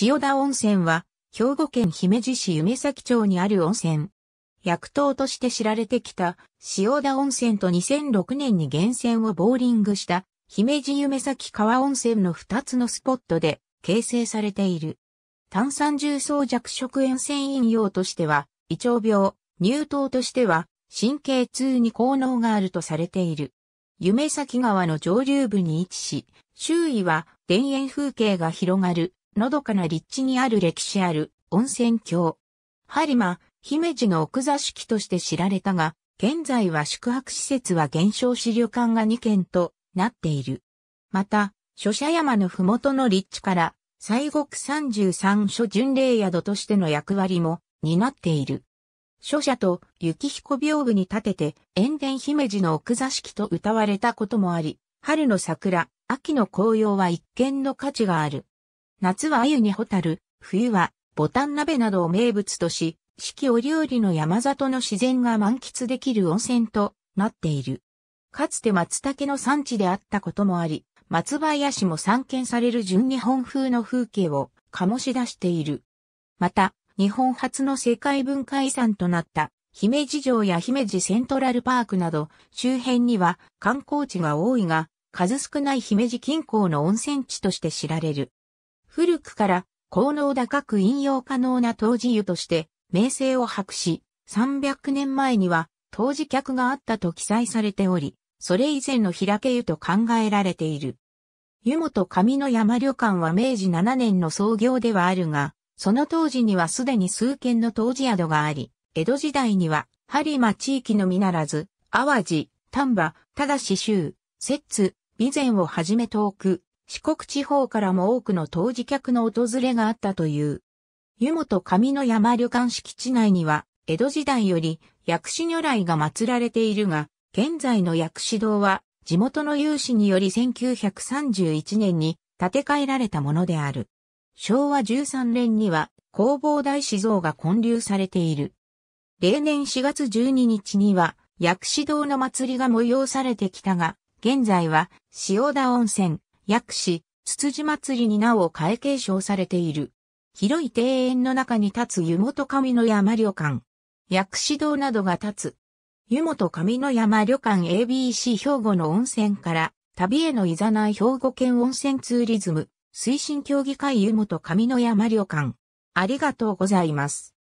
塩田温泉は、兵庫県姫路市夢崎町にある温泉。薬湯として知られてきた塩田温泉と2006年に源泉をボーリングした姫路夢崎川温泉の2つのスポットで形成されている。炭酸重曹弱食塩泉飲用としては、胃腸病、乳糖としては、神経痛に効能があるとされている。夢崎川の上流部に位置し、周囲は田園風景が広がるのどかな立地にある歴史ある温泉郷。播磨、姫路の奥座敷として知られたが、現在は宿泊施設は減少し旅館が2軒となっている。また、諸社山の麓の立地から、西国33所巡礼宿としての役割も担っている。諸社と雪彦屏風に立てて、塩田姫路の奥座敷と歌われたこともあり、春の桜、秋の紅葉は一見の価値がある。夏は鮎にホタル、冬はボタン鍋などを名物とし、四季折々の山里の自然が満喫できる温泉となっている。かつて松茸の産地であったこともあり、松林も散見される純日本風の風景を醸し出している。また、日本初の世界文化遺産となった姫路城や姫路セントラルパークなど周辺には観光地が多いが、数少ない姫路近郊の温泉地として知られる。古くから効能高く引用可能な当時湯として名声を博し、300年前には当時客があったと記載されており、それ以前の開け湯と考えられている。湯本上の山旅館は明治7年の創業ではあるが、その当時にはすでに数軒の当時宿があり、江戸時代には、播磨地域のみならず、淡路、丹波、ただし州、摂津、備前をはじめ遠く、四国地方からも多くの当時客の訪れがあったという。湯本上の山旅館敷地内には、江戸時代より薬師如来が祀られているが、現在の薬師堂は、地元の有志により1931年に建て替えられたものである。昭和13年には、工房大師像が建立されている。例年4月12日には、薬師堂の祭りが催されてきたが、現在は、塩田温泉、薬師、つつじ祭りに名を変え継承されている。広い庭園の中に立つ湯本上の山旅館。薬師堂などが立つ。湯本上の山旅館 ABC 兵庫の温泉から、旅へのいざない兵庫県温泉ツーリズム、推進協議会湯本上の山旅館。ありがとうございます。